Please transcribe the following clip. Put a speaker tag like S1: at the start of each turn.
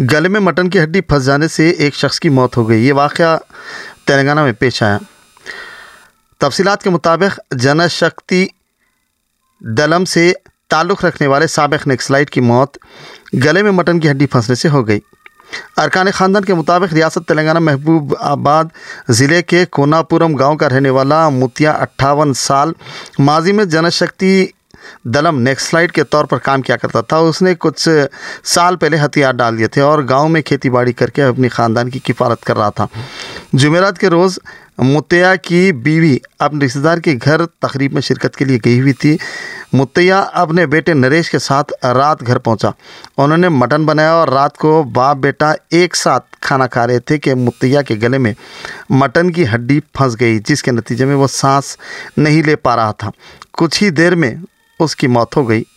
S1: गले में मटन की हड्डी फंस जाने से एक शख्स की मौत हो गई ये वाक़ तेलंगाना में पेश आया तफसीत के मुताबिक जन शक्ति दलम से ताल्लुक़ रखने वाले सबक नेक्सलाइट की मौत गले में मटन की हड्डी फंसने से हो गई अरकान ख़ानदान के मुताबिक रियासत तेलंगाना महबूब आबाद ज़िले के कोनापुरम गांव का रहने वाला मुतिया अट्ठावन साल माजी में जनशक्ति दलम नेक्स्ट स्लाइड के तौर पर काम किया करता था उसने कुछ साल पहले हथियार डाल दिए थे और गांव में खेती बाड़ी करके अपने ख़ानदान की किफारत कर रहा था जुमेरात के रोज़ मुतया की बीवी अपने रिश्तेदार के घर तकरीब में शिरकत के लिए गई हुई थी मुतया अपने बेटे नरेश के साथ रात घर पहुंचा उन्होंने मटन बनाया और रात को बाप बेटा एक साथ खाना खा रहे थे कि मुतया के गले में मटन की हड्डी फंस गई जिसके नतीजे में वो सांस नहीं ले पा रहा था कुछ ही देर में उसकी मौत हो गई